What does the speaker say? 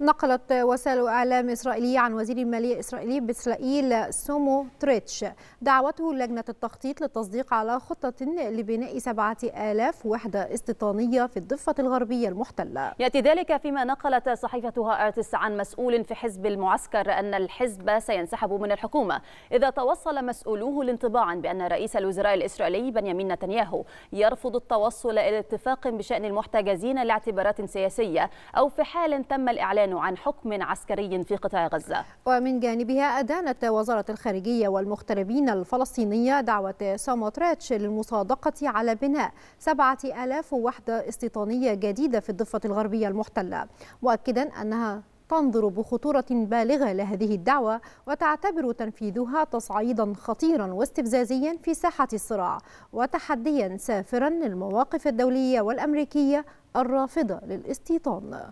نقلت وسائل اعلام اسرائيليه عن وزير الماليه الاسرائيلي سومو سوموتريتش دعوته لجنه التخطيط للتصديق على خطه لبناء 7000 وحده استيطانيه في الضفه الغربيه المحتله. ياتي ذلك فيما نقلت صحيفه هارتس عن مسؤول في حزب المعسكر ان الحزب سينسحب من الحكومه اذا توصل مسؤولوه لانطباعا بان رئيس الوزراء الاسرائيلي بنيامين نتنياهو يرفض التوصل الى اتفاق بشان المحتجزين لاعتبارات سياسيه او في حال تم الاعلان الإعلان عن حكم عسكري في قطاع غزة ومن جانبها أدانت وزارة الخارجية والمغتربين الفلسطينية دعوة ساموتريتش للمصادقة على بناء 7000 وحدة استيطانية جديدة في الضفة الغربية المحتلة مؤكدا أنها تنظر بخطورة بالغة لهذه الدعوة وتعتبر تنفيذها تصعيدا خطيرا واستفزازيا في ساحة الصراع وتحديا سافرا للمواقف الدولية والأمريكية الرافضة للاستيطان